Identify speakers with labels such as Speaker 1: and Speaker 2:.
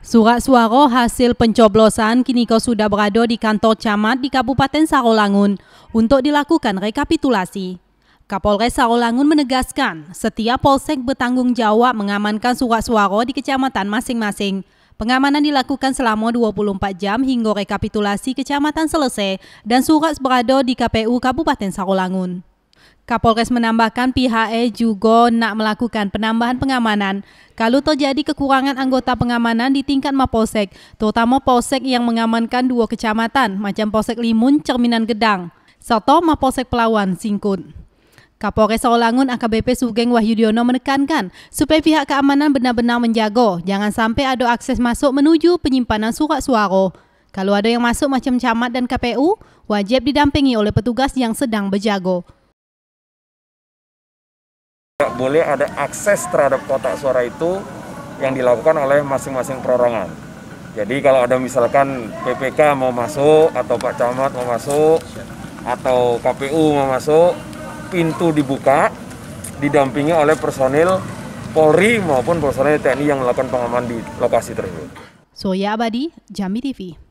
Speaker 1: Surat suara hasil pencoblosan kini kau sudah berada di kantor camat di Kabupaten Sarolangun untuk dilakukan rekapitulasi. Kapolres Sarolangun menegaskan setiap polsek bertanggung jawab mengamankan surat suara di kecamatan masing-masing. Pengamanan dilakukan selama 24 jam hingga rekapitulasi kecamatan selesai dan surat berada di KPU Kabupaten Sarolangun. Kapolres menambahkan PHE juga nak melakukan penambahan pengamanan. Kalau terjadi kekurangan anggota pengamanan di tingkat Mapolsek, terutama Polsek yang mengamankan dua kecamatan, macam Polsek Limun, Cerminan Gedang, serta Mapolsek Pelawan, Singkut. Kapolres Solangun AKBP Sugeng Wahyudiono menekankan supaya pihak keamanan benar-benar menjaga, jangan sampai ada akses masuk menuju penyimpanan surat suara. Kalau ada yang masuk macam camat dan KPU, wajib didampingi oleh petugas yang sedang berjago.
Speaker 2: Tidak boleh ada akses terhadap kotak suara itu yang dilakukan oleh masing-masing perorangan. Jadi kalau ada misalkan PPK mau masuk atau Pak Camat mau masuk atau KPU mau masuk, pintu dibuka didampingi oleh personil Polri maupun personil TNI yang melakukan pengaman di
Speaker 1: lokasi tersebut. Soya Abadi, Jambi TV.